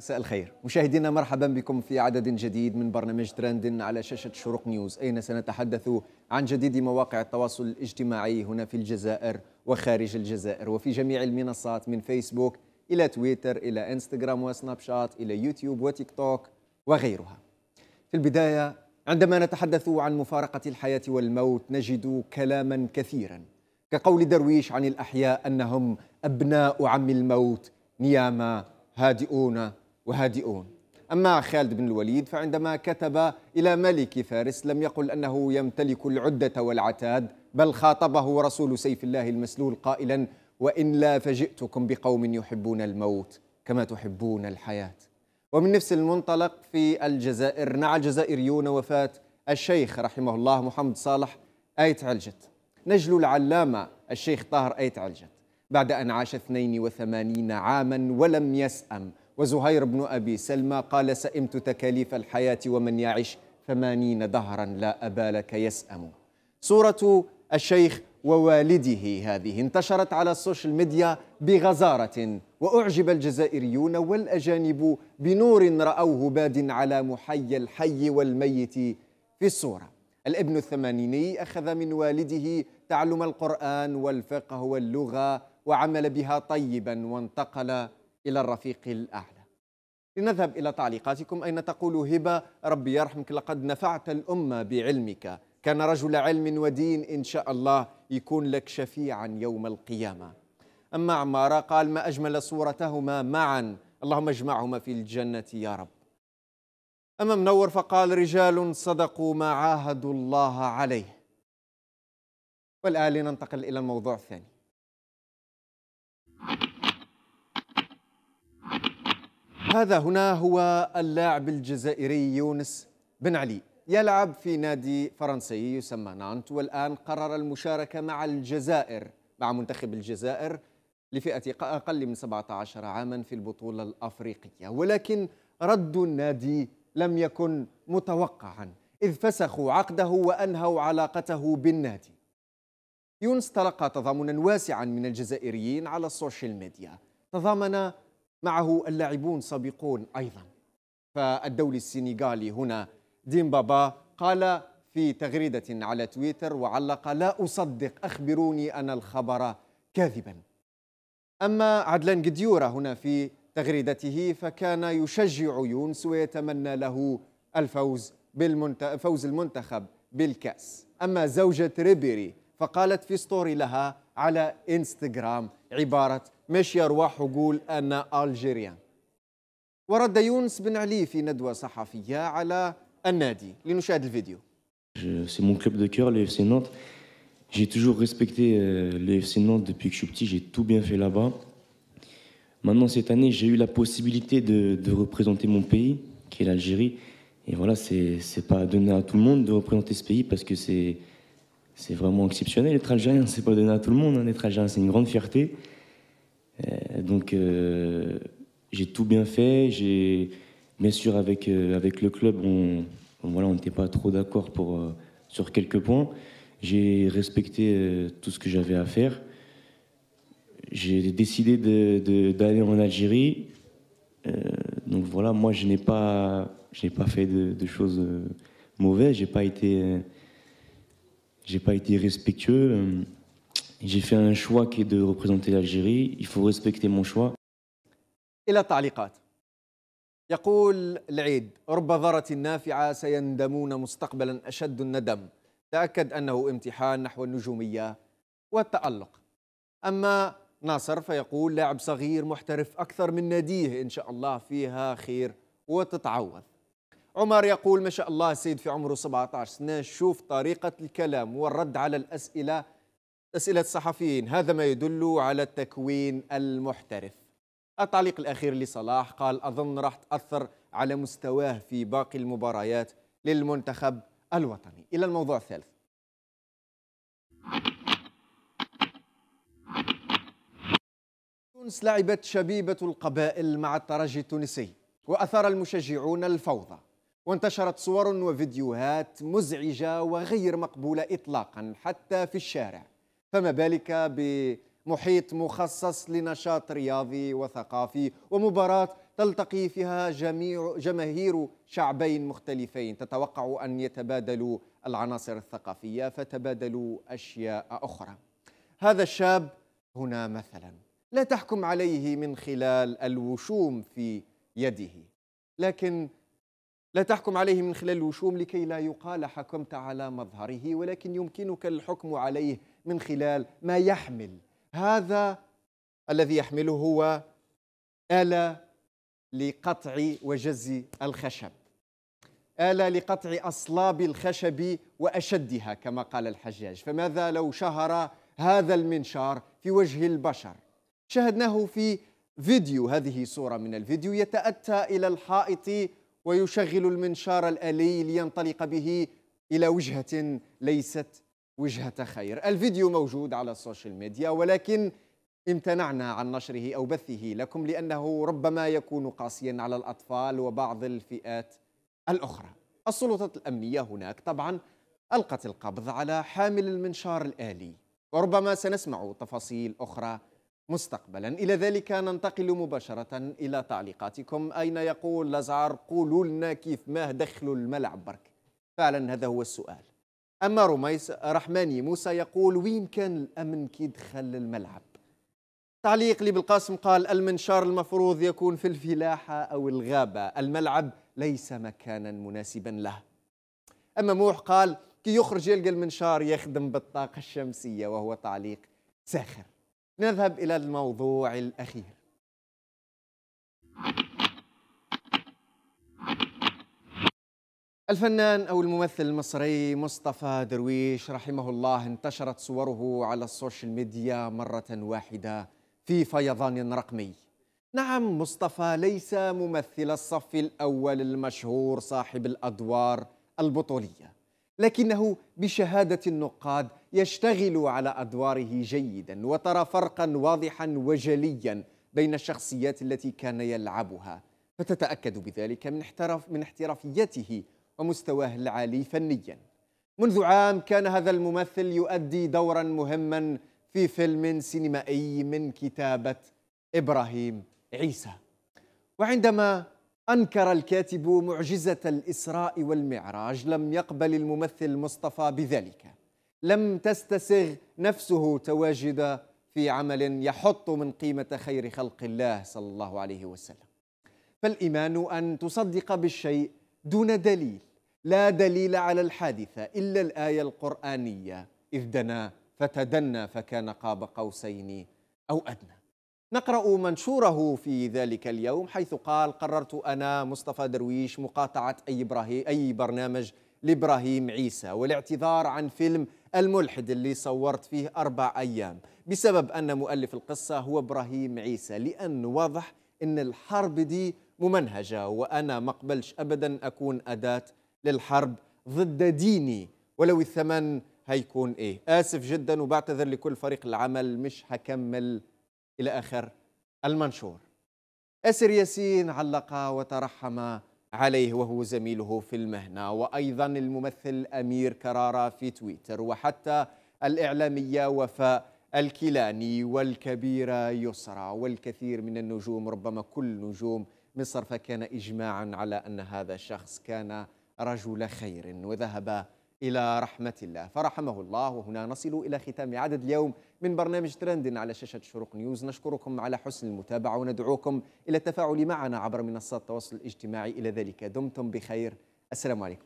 مساء الخير مشاهدينا مرحبا بكم في عدد جديد من برنامج ترند على شاشة شروق نيوز أين سنتحدث عن جديد مواقع التواصل الاجتماعي هنا في الجزائر وخارج الجزائر وفي جميع المنصات من فيسبوك إلى تويتر إلى إنستغرام وسناب شات إلى يوتيوب وتيك توك وغيرها في البداية عندما نتحدث عن مفارقة الحياة والموت نجد كلاما كثيرا كقول درويش عن الأحياء أنهم أبناء عم الموت نياما هادئون وهادئون أما خالد بن الوليد فعندما كتب إلى ملك فارس لم يقل أنه يمتلك العدة والعتاد بل خاطبه رسول سيف الله المسلول قائلا وإن لا فجئتكم بقوم يحبون الموت كما تحبون الحياة ومن نفس المنطلق في الجزائر نعى الجزائريون وفاة الشيخ رحمه الله محمد صالح آيت علجت نجل العلامة الشيخ طاهر آيت علجت بعد أن عاش 82 عاما ولم يسأم وزهير بن أبي سلمى قال سئمت تكاليف الحياة ومن يعش ثمانين دهرا لا أبالك يسأم صورة الشيخ ووالده هذه انتشرت على السوشيال ميديا بغزارة وأعجب الجزائريون والأجانب بنور رأوه باد على محي الحي والميت في الصورة الابن الثمانيني أخذ من والده تعلم القرآن والفقه واللغة وعمل بها طيبا وانتقل إلى الرفيق الأعلى لنذهب إلى تعليقاتكم أين تقول هبة ربي يرحمك لقد نفعت الأمة بعلمك كان رجل علم ودين إن شاء الله يكون لك شفيعا يوم القيامة أما عمارة قال ما أجمل صورتهما معا اللهم اجمعهما في الجنة يا رب أما منور فقال رجال صدقوا ما عاهدوا الله عليه والآن لننتقل إلى الموضوع الثاني هذا هنا هو اللاعب الجزائري يونس بن علي يلعب في نادي فرنسي يسمى نانت والآن قرر المشاركة مع الجزائر مع منتخب الجزائر لفئة أقل من 17 عاما في البطولة الأفريقية ولكن رد النادي لم يكن متوقعا إذ فسخوا عقده وأنهوا علاقته بالنادي يونس تلقى تضامنا واسعا من الجزائريين على السوشيال ميديا تضامن معه اللاعبون سابقون أيضا فالدولي السنغالي هنا ديمبابا قال في تغريدة على تويتر وعلق لا أصدق أخبروني أن الخبر كاذبا أما عدلان قديورة هنا في تغريدته فكان يشجع يونس ويتمنى له الفوز بالمنت... فوز المنتخب بالكأس أما زوجة ريبيري فقالت في ستوري لها على إنستغرام عبارة مش يرواح أنا ألجيريان ورد يونس بن علي في ندوة صحفية على النادي لنشاهد الفيديو C'est mon club de cœur, le Nantes. J'ai toujours respecté euh, le Nantes depuis que je suis petit, j'ai tout bien fait là-bas. Maintenant, cette année, j'ai eu la possibilité de, représenter mon pays, qui est l'Algérie. Et voilà, c'est pas donné à tout le monde de représenter ce pays parce que c'est vraiment exceptionnel d'être algérien. C'est pas donné à tout le monde hein, d'être algérien, c'est une grande fierté. Euh, donc euh, j'ai tout bien fait. J'ai bien sûr avec euh, avec le club, on, voilà, on n'était pas trop d'accord pour sur quelques points. J'ai respecté tout ce que j'avais à faire. J'ai décidé d'aller en Algérie. donc voilà, moi je n'ai pas j'ai pas fait de, de choses mauvaises. J'ai pas été j'ai pas été respectueux. J'ai fait un choix qui est de représenter l'Algérie, il faut respecter mon choix. إلى التعليقات يقول العيد رب ذرة نافعة سيندمون مستقبلا أشد الندم تأكد أنه امتحان نحو النجومية والتألق أما ناصر فيقول لاعب صغير محترف أكثر من ناديه إن شاء الله فيها خير وتتعوض عمر يقول ما شاء الله السيد في عمره 17 سنة شوف طريقة الكلام والرد على الأسئلة أسئلة الصحفيين هذا ما يدل على التكوين المحترف التعليق الأخير لصلاح قال أظن راح تأثر على مستواه في باقي المباريات للمنتخب الوطني إلى الموضوع الثالث تونس لعبت شبيبة القبائل مع الترجي التونسي وأثار المشجعون الفوضى وانتشرت صور وفيديوهات مزعجة وغير مقبولة إطلاقا حتى في الشارع فما بالك بمحيط مخصص لنشاط رياضي وثقافي ومباراة تلتقي فيها جميع جماهير شعبين مختلفين تتوقع أن يتبادلوا العناصر الثقافية فتبادلوا أشياء أخرى هذا الشاب هنا مثلا لا تحكم عليه من خلال الوشوم في يده لكن لا تحكم عليه من خلال الوشوم لكي لا يقال حكمت على مظهره ولكن يمكنك الحكم عليه من خلال ما يحمل هذا الذي يحمله هو آلة لقطع وجز الخشب آلة لقطع أصلاب الخشب وأشدها كما قال الحجاج فماذا لو شهر هذا المنشار في وجه البشر شاهدناه في فيديو هذه صورة من الفيديو يتأتى إلى الحائط ويشغل المنشار الآلي لينطلق به إلى وجهة ليست وجهة خير الفيديو موجود على السوشيال ميديا ولكن امتنعنا عن نشره أو بثه لكم لأنه ربما يكون قاسيا على الأطفال وبعض الفئات الأخرى السلطات الأمنية هناك طبعا ألقت القبض على حامل المنشار الآلي وربما سنسمع تفاصيل أخرى مستقبلا إلى ذلك ننتقل مباشرة إلى تعليقاتكم أين يقول لازعر قولوا لنا كيف ما دخلوا الملعب برك فعلا هذا هو السؤال أما رميس رحماني موسى يقول وين كان الأمن كي دخل الملعب تعليق لي بالقاسم قال المنشار المفروض يكون في الفلاحة أو الغابة الملعب ليس مكانا مناسبا له أما موح قال كي يخرج يلقى المنشار يخدم بالطاقة الشمسية وهو تعليق ساخر نذهب إلى الموضوع الأخير الفنان أو الممثل المصري مصطفى درويش رحمه الله انتشرت صوره على السوشيال ميديا مرة واحدة في فيضان رقمي نعم مصطفى ليس ممثل الصف الأول المشهور صاحب الأدوار البطولية لكنه بشهادة النقاد يشتغل على أدواره جيدا وترى فرقا واضحا وجليا بين الشخصيات التي كان يلعبها فتتأكد بذلك من, احترف من احترافيته ومستواه العالي فنيا منذ عام كان هذا الممثل يؤدي دورا مهما في فيلم سينمائي من كتابة إبراهيم عيسى وعندما أنكر الكاتب معجزة الإسراء والمعراج لم يقبل الممثل مصطفى بذلك لم تستسغ نفسه تواجد في عمل يحط من قيمة خير خلق الله صلى الله عليه وسلم فالإيمان أن تصدق بالشيء دون دليل لا دليل على الحادثة إلا الآية القرآنية إذ دنا فتدنى فكان قاب قوسين أو أدنى نقرأ منشوره في ذلك اليوم حيث قال قررت أنا مصطفى درويش مقاطعة أي, إبراهيم أي برنامج لإبراهيم عيسى والاعتذار عن فيلم الملحد اللي صورت فيه أربع أيام بسبب أن مؤلف القصة هو إبراهيم عيسى لأن واضح أن الحرب دي ممنهجة وأنا مقبلش أبدا أكون أداة للحرب ضد ديني ولو الثمن هيكون ايه اسف جدا وبعتذر لكل فريق العمل مش هكمل الى اخر المنشور اسر ياسين علق وترحم عليه وهو زميله في المهنه وايضا الممثل امير كراره في تويتر وحتى الاعلاميه وفاء الكيلاني والكبيره يسرى والكثير من النجوم ربما كل نجوم مصر فكان اجماعا على ان هذا الشخص كان رجل خير وذهب إلى رحمة الله فرحمه الله وهنا نصل إلى ختام عدد اليوم من برنامج ترند على شاشة شروق نيوز نشكركم على حسن المتابعة وندعوكم إلى التفاعل معنا عبر منصات التواصل الاجتماعي إلى ذلك دمتم بخير السلام عليكم